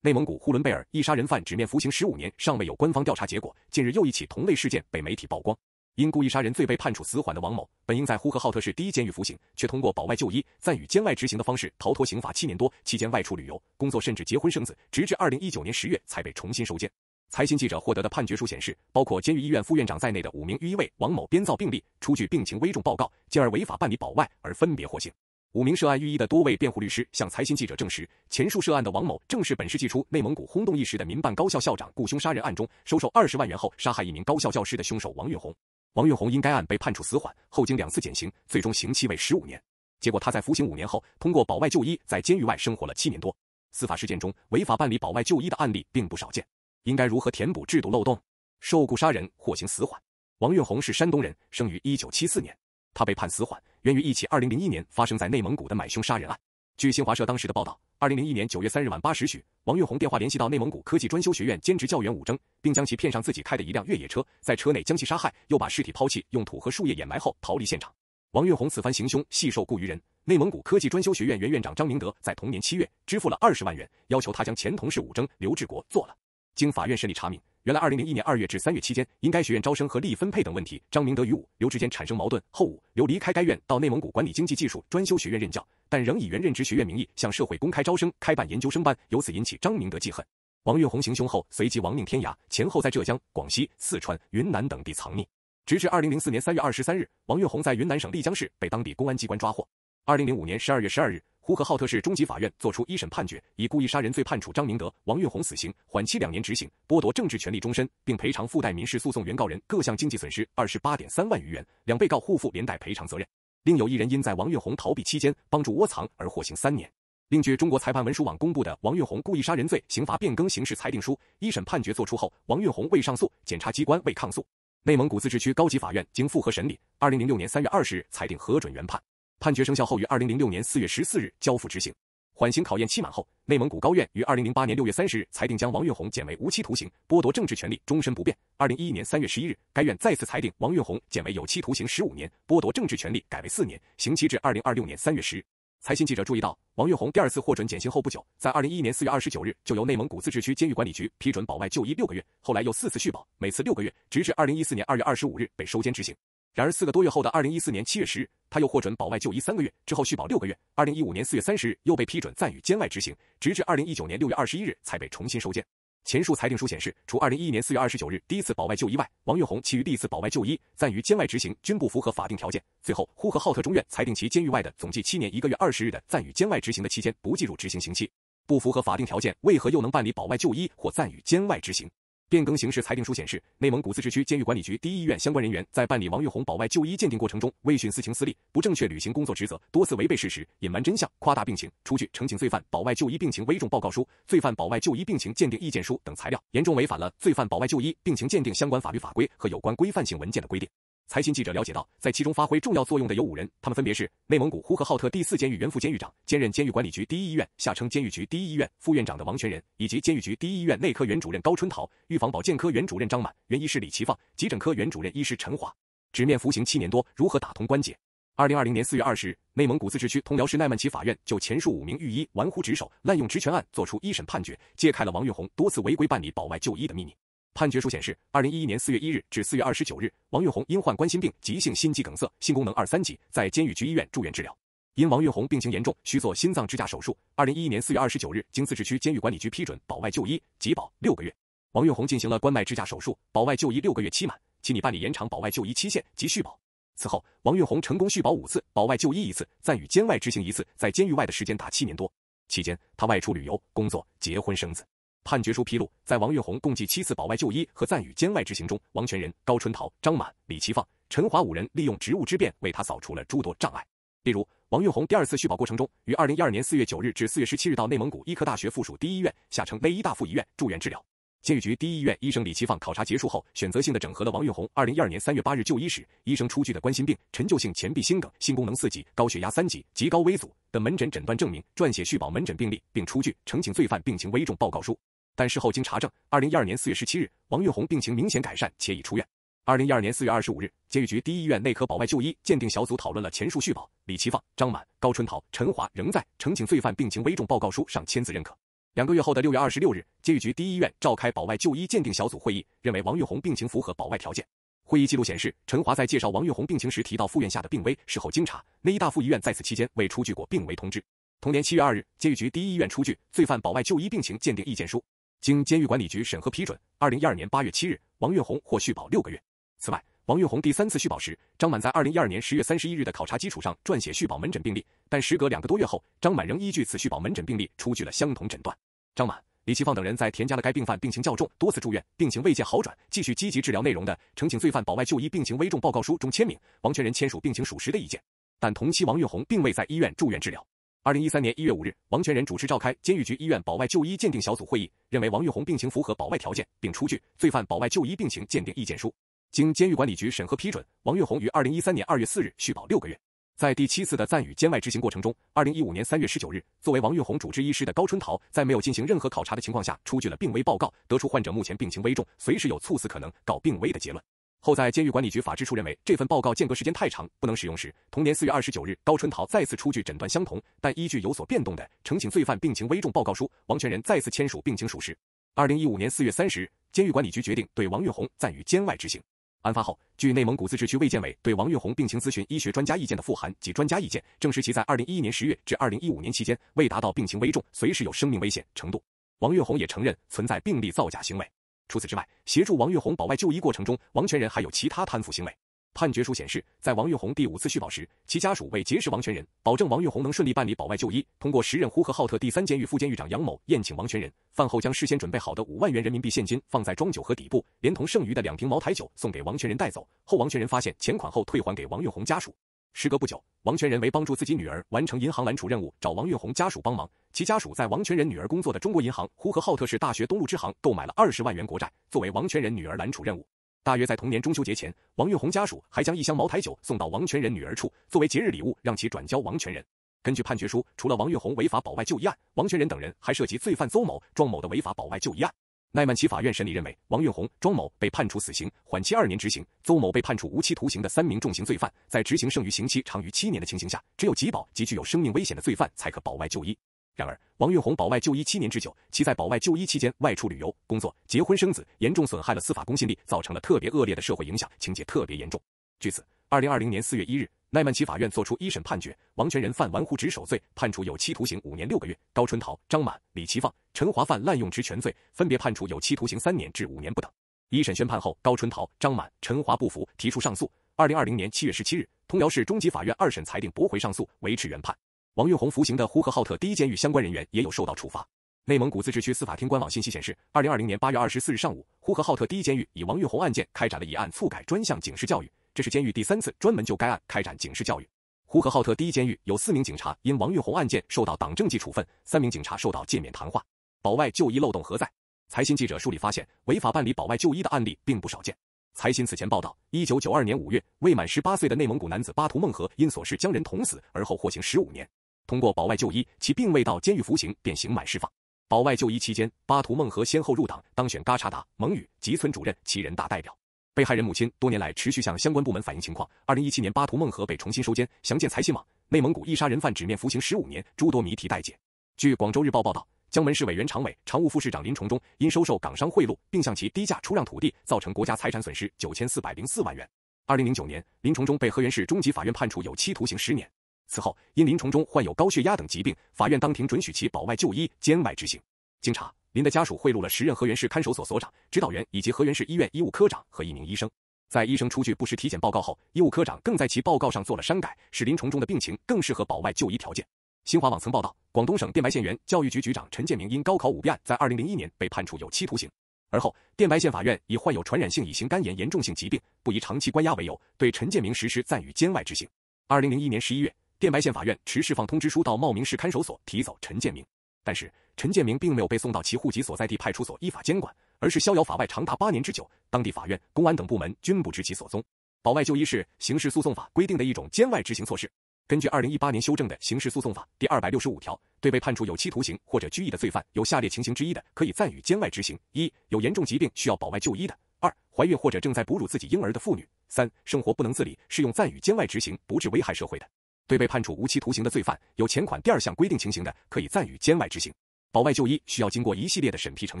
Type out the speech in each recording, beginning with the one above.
内蒙古呼伦贝尔一杀人犯只面服刑十五年，尚未有官方调查结果。近日又一起同类事件被媒体曝光。因故意杀人罪被判处死缓的王某，本应在呼和浩特市第一监狱服刑，却通过保外就医、暂予监外执行的方式逃脱刑罚七年多，期间外出旅游、工作，甚至结婚生子，直至2019年10月才被重新收监。财新记者获得的判决书显示，包括监狱医院副院长在内的五名狱医为王某编造病例，出具病情危重报告，进而违法办理保外，而分别获刑。五名涉案御医的多位辩护律师向财新记者证实，前述涉案的王某正是本世纪初内蒙古轰动一时的民办高校校长雇凶杀人案中，收受二十万元后杀害一名高校教师的凶手王运红。王运红因该案被判处死缓，后经两次减刑，最终刑期为十五年。结果他在服刑五年后，通过保外就医，在监狱外生活了七年多。司法实践中，违法办理保外就医的案例并不少见，应该如何填补制度漏洞？受雇杀人获刑死缓，王运红是山东人，生于一九七四年，他被判死缓。源于一起二零零一年发生在内蒙古的买凶杀人案。据新华社当时的报道，二零零一年九月三日晚八时许，王运红电话联系到内蒙古科技专修学院兼职教员武征，并将其骗上自己开的一辆越野车，在车内将其杀害，又把尸体抛弃，用土和树叶掩埋后逃离现场。王运红此番行凶系受雇于人，内蒙古科技专修学院原院长张明德在同年七月支付了二十万元，要求他将前同事武征、刘志国做了。经法院审理查明。原来，二零零一年二月至三月期间，因该学院招生和利益分配等问题，张明德与武刘之间产生矛盾。后武刘离开该院，到内蒙古管理经济技术专修学院任教，但仍以原任职学院名义向社会公开招生，开办研究生班，由此引起张明德记恨。王运红行凶后，随即亡命天涯，前后在浙江、广西、四川、云南等地藏匿，直至二零零四年三月二十三日，王运红在云南省丽江市被当地公安机关抓获。二零零五年十二月十二日。呼和浩特市中级法院作出一审判决，以故意杀人罪判处张明德、王运红死刑，缓期两年执行，剥夺政治权利终身，并赔偿附带民事诉讼原告人各项经济损失二十八点三万余元，两被告互负连带赔偿责任。另有一人因在王运红逃避期间帮助窝藏而获刑三年。另据中国裁判文书网公布的王运红故意杀人罪刑罚变更刑事裁定书，一审判决作出后，王运红未上诉，检察机关未抗诉，内蒙古自治区高级法院经复核审理，二零零六年三月二十日裁定核准原判。判决生效后，于二零零六年四月十四日交付执行。缓刑考验期满后，内蒙古高院于二零零八年六月三十日裁定将王运红减为无期徒刑，剥夺政治权利终身不变。二零一一年三月十一日，该院再次裁定王运红减为有期徒刑十五年，剥夺政治权利改为四年，刑期至二零二六年三月十日。财新记者注意到，王运红第二次获准减刑后不久，在二零一一年四月二十九日就由内蒙古自治区监狱管理局批准保外就医六个月，后来又四次续保，每次六个月，直至二零一四年二月二十五日被收监执行。然而，四个多月后的二零一四年七月十日，他又获准保外就医三个月，之后续保六个月。二零一五年四月三十日又被批准暂予监外执行，直至二零一九年六月二十一日才被重新收监。前述裁定书显示，除二零一一年四月二十九日第一次保外就医外，王玉红其余历次保外就医、暂予监外执行均不符合法定条件。最后，呼和浩特中院裁定其监狱外的总计七年一个月二十日的暂予监外执行的期间不计入执行刑期。不符合法定条件，为何又能办理保外就医或暂予监外执行？变更刑事裁定书显示，内蒙古自治区监狱管理局第一医院相关人员在办理王玉红保外就医鉴定过程中，为徇私情私利，不正确履行工作职责，多次违背事实，隐瞒真相，夸大病情，出具《成请罪犯保外就医病情危重报告书》《罪犯保外就医病情鉴定意见书》等材料，严重违反了罪犯保外就医病情鉴定相关法律法规和有关规范性文件的规定。财新记者了解到，在其中发挥重要作用的有五人，他们分别是内蒙古呼和浩特第四监狱原副监狱长，兼任监狱管理局第一医院（下称监狱局第一医院）副院长的王全仁，以及监狱局第一医院内科原主任高春桃、预防保健科原主任张满、原医师李其放、急诊科原主任医师陈华。纸面服刑七年多，如何打通关节？二零二零年四月二十日，内蒙古自治区通辽市奈曼旗法院就前述五名狱医玩忽职守、滥用职权案作出一审判决，揭开了王玉红多次违规办理保外就医的秘密。判决书显示，二零一一年四月一日至四月二十九日，王月红因患冠心病、急性心肌梗塞、性功能二三级，在监狱局医院住院治疗。因王月红病情严重，需做心脏支架手术。二零一一年四月二十九日，经自治区监狱管理局批准，保外就医，即保六个月。王月红进行了冠脉支架手术，保外就医六个月期满，请你办理延长保外就医期限及续保。此后，王月红成功续保五次，保外就医一次，暂予监外执行一次，在监狱外的时间达七年多。期间，他外出旅游、工作、结婚、生子。判决书披露，在王运红共计七次保外就医和暂予监外执行中，王全仁、高春桃、张满、李奇放、陈华五人利用职务之便为他扫除了诸多障碍。例如，王运红第二次续保过程中，于二零一二年四月九日至四月十七日到内蒙古医科大学附属第一医院（下称“内医大附一院”）住院治疗。监狱局第一医院医生李奇放考察结束后，选择性的整合了王运红二零一二年三月八日就医时医生出具的冠心病、陈旧性前壁心梗、心功能四级、高血压三级、极高危组的门诊诊断证明，撰写续保门诊病历，并出具呈请罪犯病情危重报告书。但事后经查证，二零一二年四月十七日，王运红病情明显改善且已出院。二零一二年四月二十五日，监狱局第一医院内科保外就医鉴定小组讨论了前述续保，李奇放、张满、高春桃、陈华仍在《呈请罪犯病情危重报告书》上签字认可。两个月后的六月二十六日，监狱局第一医院召开保外就医鉴定小组会议，认为王运红病情符合保外条件。会议记录显示，陈华在介绍王运红病情时提到附院下的病危，事后经查，内医大附医院在此期间未出具过病危通知。同年七月二日，监狱局第一医院出具罪犯保外就医病情鉴定意见书。经监狱管理局审核批准，二零一二年八月七日，王运红获续保六个月。此外，王运红第三次续保时，张满在二零一二年十月三十一日的考察基础上撰写续保门诊病历，但时隔两个多月后，张满仍依据此续保门诊病历出具了相同诊断。张满、李其放等人在添加了该病犯病情较重、多次住院、病情未见好转、继续积极治疗内容的呈请罪犯保外就医病情危重报告书中签名，王全仁签署病情属实的意见，但同期王运红并未在医院住院治疗。二零一三年一月五日，王全仁主持召开监狱局医院保外就医鉴定小组会议，认为王玉红病情符合保外条件，并出具罪犯保外就医病情鉴定意见书。经监狱管理局审核批准，王玉红于二零一三年二月四日续保六个月。在第七次的暂予监外执行过程中，二零一五年三月十九日，作为王玉红主治医师的高春桃，在没有进行任何考察的情况下，出具了病危报告，得出患者目前病情危重，随时有猝死可能，告病危的结论。后在监狱管理局法制处认为这份报告间隔时间太长，不能使用时，同年四月二十九日，高春桃再次出具诊断相同但依据有所变动的“呈请罪犯病情危重报告书”，王全仁再次签署病情属实。二零一五年四月三十日，监狱管理局决定对王运红暂予监外执行。案发后，据内蒙古自治区卫健委对王运红病情咨询医学专家意见的复函及专家意见，证实其在二零一一年十月至二零一五年期间未达到病情危重、随时有生命危险程度。王运红也承认存在病例造假行为。除此之外，协助王玉红保外就医过程中，王全仁还有其他贪腐行为。判决书显示，在王玉红第五次续保时，其家属为结识王全仁，保证王玉红能顺利办理保外就医，通过时任呼和浩特第三监狱副监狱长杨某宴请王全仁，饭后将事先准备好的五万元人民币现金放在装酒盒底部，连同剩余的两瓶茅台酒送给王全仁带走。后王全仁发现钱款后退还给王玉红家属。时隔不久，王全人为帮助自己女儿完成银行揽储任务，找王运红家属帮忙。其家属在王全人女儿工作的中国银行呼和浩特市大学东路支行购买了二十万元国债，作为王全人女儿揽储任务。大约在同年中秋节前，王运红家属还将一箱茅台酒送到王全人女儿处，作为节日礼物，让其转交王全人。根据判决书，除了王运红违法保外就医案，王全人等人还涉及罪犯邹某、庄某的违法保外就医案。奈曼旗法院审理认为，王运红、庄某被判处死刑，缓期二年执行；邹某被判处无期徒刑的三名重刑罪犯，在执行剩余刑期长于七年的情形下，只有极保及具有生命危险的罪犯才可保外就医。然而，王运红保外就医七年之久，其在保外就医期间外出旅游、工作、结婚生子，严重损害了司法公信力，造成了特别恶劣的社会影响，情节特别严重。据此，二零二零年四月一日。奈曼旗法院作出一审判决，王全仁犯玩忽职守罪，判处有期徒刑五年六个月；高春桃、张满、李齐放、陈华犯滥用职权罪，分别判处有期徒刑三年至五年不等。一审宣判后，高春桃、张满、陈华不服，提出上诉。二零二零年七月十七日，通辽市中级法院二审裁定驳回上诉，维持原判。王玉红服刑的呼和浩特第一监狱相关人员也有受到处罚。内蒙古自治区司法厅官网信息显示，二零二零年八月二十四日上午，呼和浩特第一监狱以王玉红案件开展了以案促改专项警示教育。这是监狱第三次专门就该案开展警示教育。呼和浩特第一监狱有四名警察因王运红案件受到党政纪处分，三名警察受到诫勉谈话。保外就医漏洞何在？财新记者梳理发现，违法办理保外就医的案例并不少见。财新此前报道，一九九二年五月，未满十八岁的内蒙古男子巴图孟和因琐事将人捅死，而后获刑十五年。通过保外就医，其并未到监狱服刑，便刑满释放。保外就医期间，巴图孟和先后入党，当选嘎查达、蒙语吉村主任、七人大代表。被害人母亲多年来持续向相关部门反映情况。二零一七年，巴图孟和被重新收监。详见财新网。内蒙古一杀人犯只面服刑十五年，诸多谜题待解。据广州日报报道，江门市委原常委、常务副市长林崇忠因收受港商贿赂，并向其低价出让土地，造成国家财产损失九千四百零四万元。二零零九年，林崇忠被河源市中级法院判处有期徒刑十年。此后，因林崇忠患有高血压等疾病，法院当庭准许其保外就医、监外执行。经查。林的家属贿赂了时任河源市看守所所长、指导员，以及河源市医院医务科长和一名医生。在医生出具不实体检报告后，医务科长更在其报告上做了删改，使林崇中的病情更适合保外就医条件。新华网曾报道，广东省电白县原教育局局长陈建明因高考舞弊案，在二零零一年被判处有期徒刑。而后，电白县法院以患有传染性乙型肝炎严重性疾病，不宜长期关押为由，对陈建明实施暂予监外执行。二零零一年十一月，电白县法院持释放通知书到茂名市看守所提走陈建明。但是，陈建明并没有被送到其户籍所在地派出所依法监管，而是逍遥法外长达八年之久。当地法院、公安等部门均不知其所踪。保外就医是刑事诉讼法规定的一种监外执行措施。根据二零一八年修正的刑事诉讼法第二百六十五条，对被判处有期徒刑或者拘役的罪犯，有下列情形之一的，可以暂予监外执行：一、有严重疾病需要保外就医的；二、怀孕或者正在哺乳自己婴儿的妇女；三、生活不能自理，适用暂予监外执行不致危害社会的。对被判处无期徒刑的罪犯，有前款第二项规定情形的，可以暂予监外执行。保外就医需要经过一系列的审批程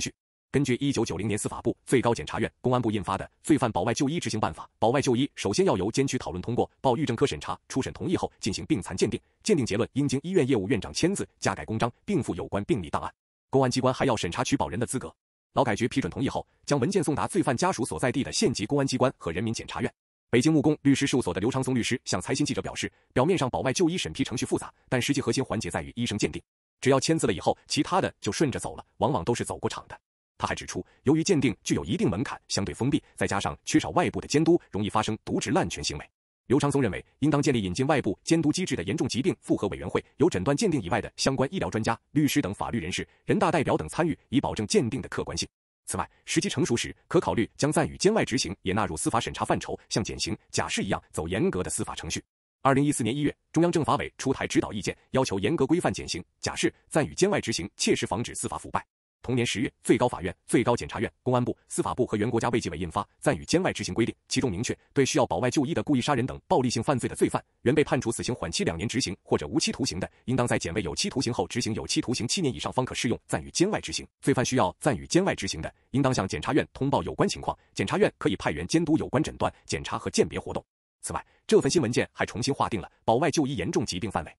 序。根据一九九零年司法部、最高检察院、公安部印发的《罪犯保外就医执行办法》，保外就医首先要由监区讨论通过，报预政科审查，初审同意后进行病残鉴定，鉴定结论应经医院业务院长签字、加盖公章，并附有关病历档案。公安机关还要审查取保人的资格，劳改局批准同意后，将文件送达罪犯家属所在地的县级公安机关和人民检察院。北京木工律师事务所的刘昌松律师向财新记者表示，表面上保外就医审批程序复杂，但实际核心环节在于医生鉴定，只要签字了以后，其他的就顺着走了，往往都是走过场的。他还指出，由于鉴定具有一定门槛，相对封闭，再加上缺少外部的监督，容易发生渎职滥权行为。刘昌松认为，应当建立引进外部监督机制的严重疾病复核委员会，由诊断鉴定以外的相关医疗专家、律师等法律人士、人大代表等参与，以保证鉴定的客观性。此外，时机成熟时，可考虑将暂予监外执行也纳入司法审查范畴，像减刑、假释一样走严格的司法程序。二零一四年一月，中央政法委出台指导意见，要求严格规范减刑、假释、暂予监外执行，切实防止司法腐败。同年十月，最高法院、最高检察院、公安部、司法部和原国家卫计委印发《暂予监外执行规定》，其中明确，对需要保外就医的故意杀人等暴力性犯罪的罪犯，原被判处死刑缓期两年执行或者无期徒刑的，应当在减为有期徒刑后执行有期徒刑七年以上方可适用暂予监外执行。罪犯需要暂予监外执行的，应当向检察院通报有关情况，检察院可以派员监督有关诊断、检查和鉴别活动。此外，这份新文件还重新划定了保外就医严重疾病范围。